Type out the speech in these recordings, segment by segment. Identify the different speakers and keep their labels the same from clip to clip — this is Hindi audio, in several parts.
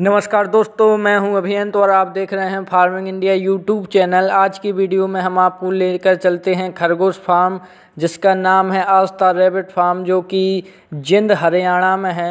Speaker 1: नमस्कार दोस्तों मैं हूं अभियंत और आप देख रहे हैं फार्मिंग इंडिया यूट्यूब चैनल आज की वीडियो में हम आपको लेकर चलते हैं खरगोश फार्म जिसका नाम है आस्था रेबिट फार्म जो कि जिंद हरियाणा में है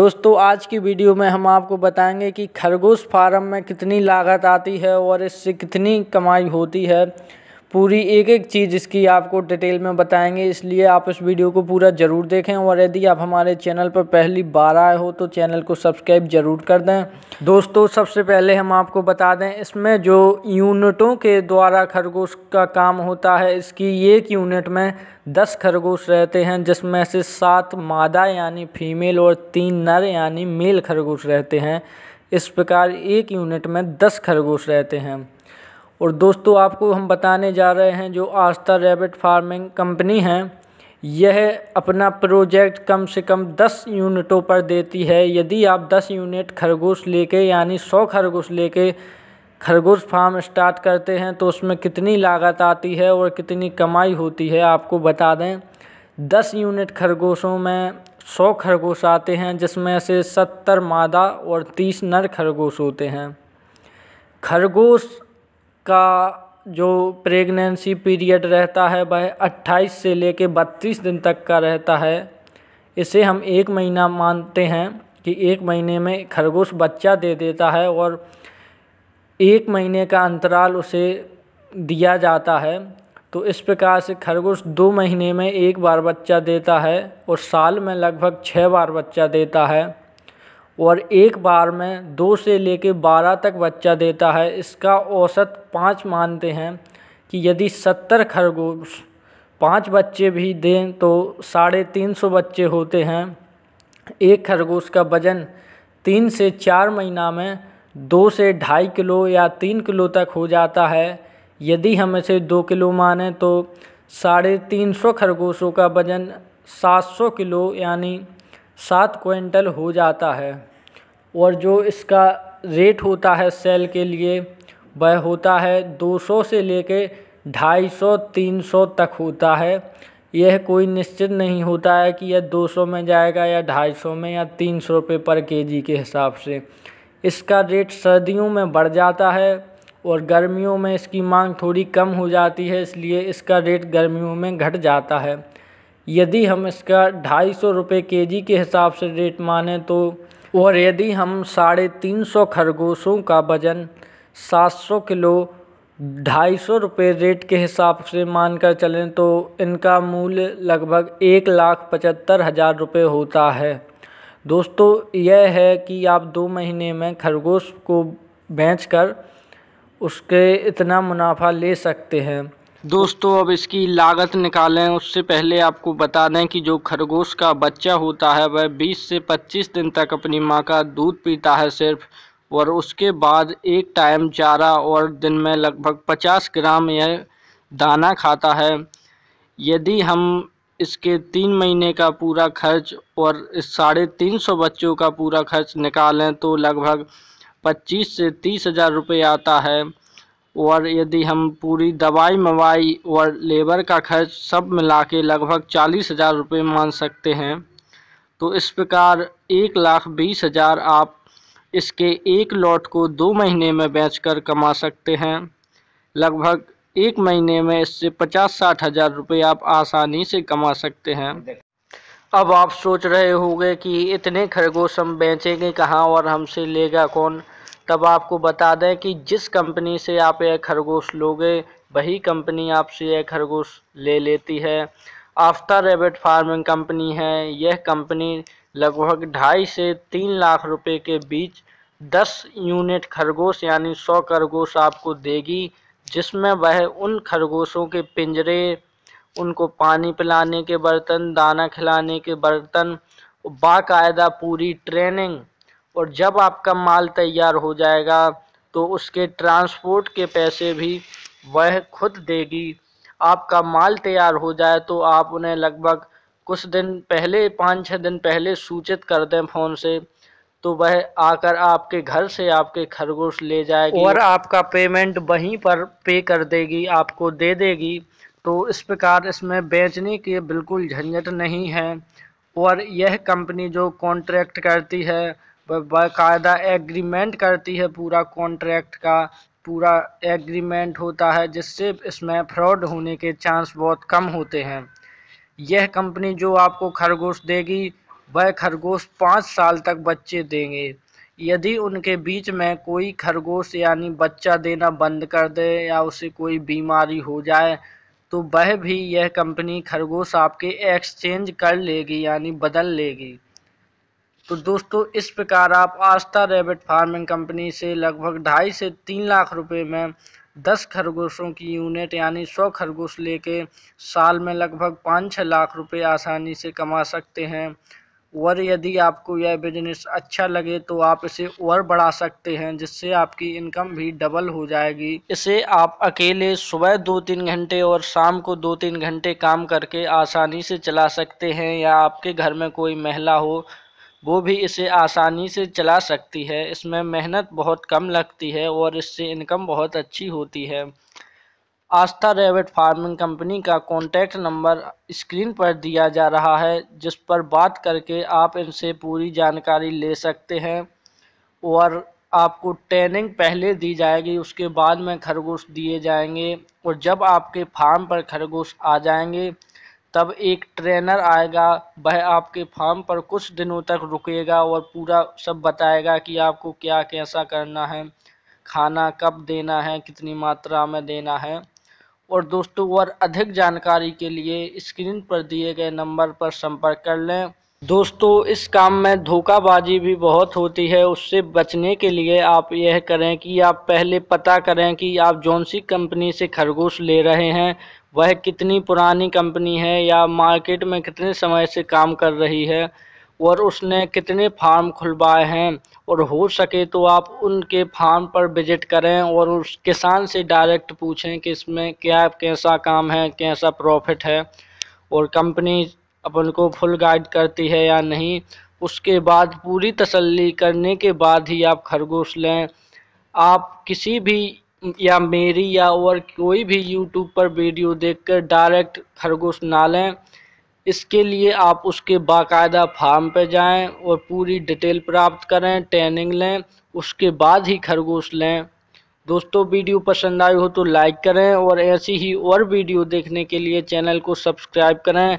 Speaker 1: दोस्तों आज की वीडियो में हम आपको बताएंगे कि खरगोश फार्म में कितनी लागत आती है और इससे कितनी कमाई होती है पूरी एक एक चीज़ इसकी आपको डिटेल में बताएंगे इसलिए आप इस वीडियो को पूरा ज़रूर देखें और यदि आप हमारे चैनल पर पहली बार आए हो तो चैनल को सब्सक्राइब ज़रूर कर दें दोस्तों सबसे पहले हम आपको बता दें इसमें जो यूनिटों के द्वारा खरगोश का काम होता है इसकी एक यूनिट में दस खरगोश रहते हैं जिसमें से सात मादा यानी फीमेल और तीन नर यानी मेल खरगोश रहते हैं इस प्रकार एक यूनिट में दस खरगोश रहते हैं और दोस्तों आपको हम बताने जा रहे हैं जो आस्था रैबिट फार्मिंग कंपनी है यह अपना प्रोजेक्ट कम से कम 10 यूनिटों पर देती है यदि आप 10 यूनिट खरगोश लेके यानी 100 खरगोश लेके खरगोश फार्म स्टार्ट करते हैं तो उसमें कितनी लागत आती है और कितनी कमाई होती है आपको बता दें दस यूनिट खरगोशों में सौ खरगोश आते हैं जिसमें से सत्तर मादा और तीस नर खरगोश होते हैं खरगोश का जो प्रेगनेंसी पीरियड रहता है वह 28 से लेकर 32 दिन तक का रहता है इसे हम एक महीना मानते हैं कि एक महीने में खरगोश बच्चा दे देता है और एक महीने का अंतराल उसे दिया जाता है तो इस प्रकार से खरगोश दो महीने में एक बार बच्चा देता है और साल में लगभग छः बार बच्चा देता है और एक बार में दो से लेकर बारह तक बच्चा देता है इसका औसत पाँच मानते हैं कि यदि सत्तर खरगोश पाँच बच्चे भी दें तो साढ़े तीन सौ बच्चे होते हैं एक खरगोश का वज़न तीन से चार महीना में दो से ढाई किलो या तीन किलो तक हो जाता है यदि हम इसे दो किलो माने तो साढ़े तीन सौ खरगोशों का वज़न सात सौ किलो यानी सात क्विंटल हो जाता है और जो इसका रेट होता है सेल के लिए वह होता है दो सौ से लेके ढाई सौ तीन सौ तक होता है यह कोई निश्चित नहीं होता है कि यह दो सौ में जाएगा या ढाई सौ में या तीन सौ रुपये पर केजी के हिसाब से इसका रेट सर्दियों में बढ़ जाता है और गर्मियों में इसकी मांग थोड़ी कम हो जाती है इसलिए इसका रेट गर्मियों में घट जाता है यदि हम इसका ढाई सौ रुपये के जी के हिसाब से रेट माने तो और यदि हम साढ़े तीन सौ खरगोशों का वज़न सात सौ किलो ढाई सौ रुपये रेट के हिसाब से मानकर चलें तो इनका मूल्य लगभग एक लाख पचहत्तर हज़ार रुपये होता है दोस्तों यह है कि आप दो महीने में खरगोश को बेचकर उसके इतना मुनाफ़ा ले सकते हैं दोस्तों अब इसकी लागत निकालें उससे पहले आपको बता दें कि जो खरगोश का बच्चा होता है वह 20 से 25 दिन तक अपनी माँ का दूध पीता है सिर्फ और उसके बाद एक टाइम चारा और दिन में लगभग 50 ग्राम यह दाना खाता है यदि हम इसके तीन महीने का पूरा खर्च और इस साढ़े तीन सौ बच्चों का पूरा खर्च निकालें तो लगभग पच्चीस से तीस हज़ार रुपये आता है और यदि हम पूरी दवाई मवाई और लेबर का खर्च सब मिला के लगभग चालीस हज़ार रुपये मान सकते हैं तो इस प्रकार एक लाख बीस हज़ार आप इसके एक लॉट को दो महीने में बेचकर कमा सकते हैं लगभग एक महीने में इससे पचास साठ हज़ार रुपये आप आसानी से कमा सकते हैं अब आप सोच रहे होंगे कि इतने खरगोश हम बेचेंगे कहाँ और हमसे लेगा कौन तब आपको बता दें कि जिस कंपनी से आप यह खरगोश लोगे वही कंपनी आपसे यह खरगोश ले लेती है आफ्टर रेबिट फार्मिंग कंपनी है यह कंपनी लगभग ढाई से तीन लाख रुपए के बीच दस यूनिट खरगोश यानी सौ खरगोश आपको देगी जिसमें वह उन खरगोशों के पिंजरे उनको पानी पिलाने के बर्तन दाना खिलाने के बर्तन बाकायदा पूरी ट्रेनिंग और जब आपका माल तैयार हो जाएगा तो उसके ट्रांसपोर्ट के पैसे भी वह खुद देगी आपका माल तैयार हो जाए तो आप उन्हें लगभग कुछ दिन पहले पाँच छः दिन पहले सूचित कर दें फ़ोन से तो वह आकर आपके घर से आपके खरगोश ले जाएगी और आपका पेमेंट वहीं पर पे कर देगी आपको दे देगी तो इस प्रकार इसमें बेचने की बिल्कुल झंझट नहीं है और यह कंपनी जो कॉन्ट्रैक्ट करती है बाकायदा एग्रीमेंट करती है पूरा कॉन्ट्रैक्ट का पूरा एग्रीमेंट होता है जिससे इसमें फ्रॉड होने के चांस बहुत कम होते हैं यह कंपनी जो आपको खरगोश देगी वह खरगोश पाँच साल तक बच्चे देंगे यदि उनके बीच में कोई खरगोश यानी बच्चा देना बंद कर दे या उसे कोई बीमारी हो जाए तो वह भी यह कंपनी खरगोश आपके एक्सचेंज कर लेगी यानी बदल लेगी तो दोस्तों इस प्रकार आप आस्था रेबिट फार्मिंग कंपनी से लगभग ढाई से तीन लाख रुपए में दस खरगोशों की यूनिट यानी सौ खरगोश लेके साल में लगभग पाँच छः लाख रुपए आसानी से कमा सकते हैं और यदि आपको यह बिजनेस अच्छा लगे तो आप इसे और बढ़ा सकते हैं जिससे आपकी इनकम भी डबल हो जाएगी इसे आप अकेले सुबह दो तीन घंटे और शाम को दो तीन घंटे काम करके आसानी से चला सकते हैं या आपके घर में कोई महिला हो वो भी इसे आसानी से चला सकती है इसमें मेहनत बहुत कम लगती है और इससे इनकम बहुत अच्छी होती है आस्था रेबिट फार्मिंग कंपनी का कॉन्टैक्ट नंबर स्क्रीन पर दिया जा रहा है जिस पर बात करके आप इनसे पूरी जानकारी ले सकते हैं और आपको ट्रेनिंग पहले दी जाएगी उसके बाद में खरगोश दिए जाएंगे और जब आपके फार्म पर खरगोश आ जाएंगे तब एक ट्रेनर आएगा वह आपके फार्म पर कुछ दिनों तक रुकेगा और पूरा सब बताएगा कि आपको क्या कैसा करना है खाना कब देना है कितनी मात्रा में देना है और दोस्तों और अधिक जानकारी के लिए स्क्रीन पर दिए गए नंबर पर संपर्क कर लें दोस्तों इस काम में धोखाबाजी भी बहुत होती है उससे बचने के लिए आप यह करें कि आप पहले पता करें कि आप जौन सी कंपनी से खरगोश ले रहे हैं वह कितनी पुरानी कंपनी है या मार्केट में कितने समय से काम कर रही है और उसने कितने फार्म खुलवाए हैं और हो सके तो आप उनके फार्म पर विजिट करें और उस किसान से डायरेक्ट पूछें कि इसमें क्या कैसा काम है कैसा प्रॉफिट है और कंपनी अपन को फुल गाइड करती है या नहीं उसके बाद पूरी तसल्ली करने के बाद ही आप खरगोश लें आप किसी भी या मेरी या और कोई भी यूट्यूब पर वीडियो देखकर डायरेक्ट खरगोश ना लें इसके लिए आप उसके बाकायदा फार्म पर जाएं और पूरी डिटेल प्राप्त करें ट्रेनिंग लें उसके बाद ही खरगोश लें दोस्तों वीडियो पसंद आई हो तो लाइक करें और ऐसी ही और वीडियो देखने के लिए चैनल को सब्सक्राइब करें